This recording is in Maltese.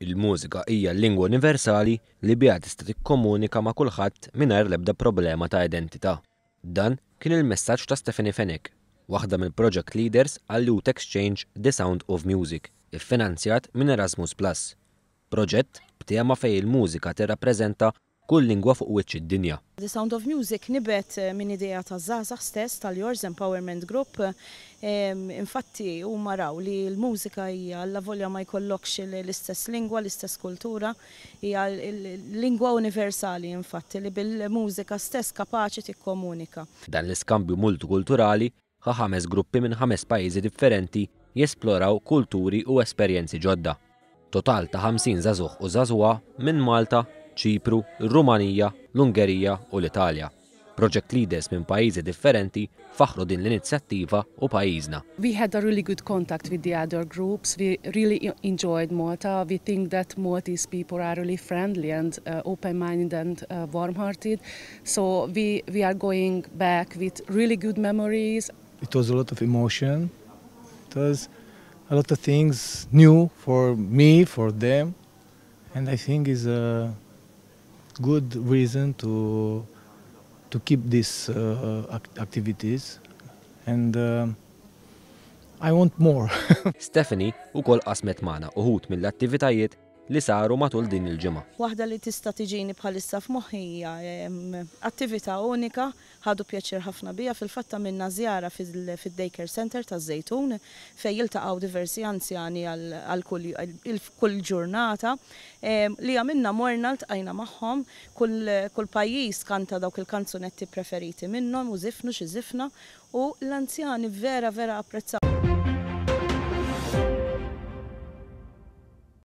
Il-mużika hija l-lingwa universali li biha tista' tikkomunika ma' kulħadd mingħajr l-ebda problema ta' identità. Dan kien il-messaġġ ta' Stephanie Fenek, waħda mill-project leaders għall Youth Exchange The Sound of Music, iffinanzjat minn Erasmus Plus. Proġett b'tema fej il-mużika tirrappreżenta kull lingwa fuq wiċċ id-dinja. The Sound of Music nibet eh, minn ideja ta' Zazax stess tal-Yours Empowerment Group. Infatti, u maraw li l-mużika hija la volja ma jkollokx l-istess lingwa, l-istess kultura, hija lingwa universali infatti li bil-mużika stess kapaċi tikkomunika. Dan l-iskambju multikulturali ħa ħames gruppi minn ħames pajjiżi differenti jesploraw kulturi u esperjenzi ġodda. Total ta' 50 zazuħ u zazuwa minn Malta, ċipru, rumanija l-Ungerija u l-Italja. Project leaders minn different, differenti faħru din l-inizjattiva u pajjiżna. We had a really good contact with the other groups. We really enjoyed Malta. We think that Maltese people are really friendly and uh, open-minded and uh, warm-hearted. So we, we are going back with really good memories. It was a lot of emotion. It was a lot of things new for me, for them. And I think is a good reason to to keep these uh, act activities and uh, I want more. Stephanie u kol qasmet maħna uħut mill-attivitajiet li saru matul din il-ġimgħa. Waħda li tista' tiġini bħalissa f'moħħi hija attività unika ħadu pjaċir ħafna bija fil-fatta minna żjara fid daker Center ta' żejtun fejn jiltaqgħu diversi anzjani għal kull ġurnata li għamilna morna l-tqajna magħhom kull pajjiż kanta dawk il-kanzunetti preferiti minnhom u zifnu xi zifna u l-anzjani vera vera apprezzaw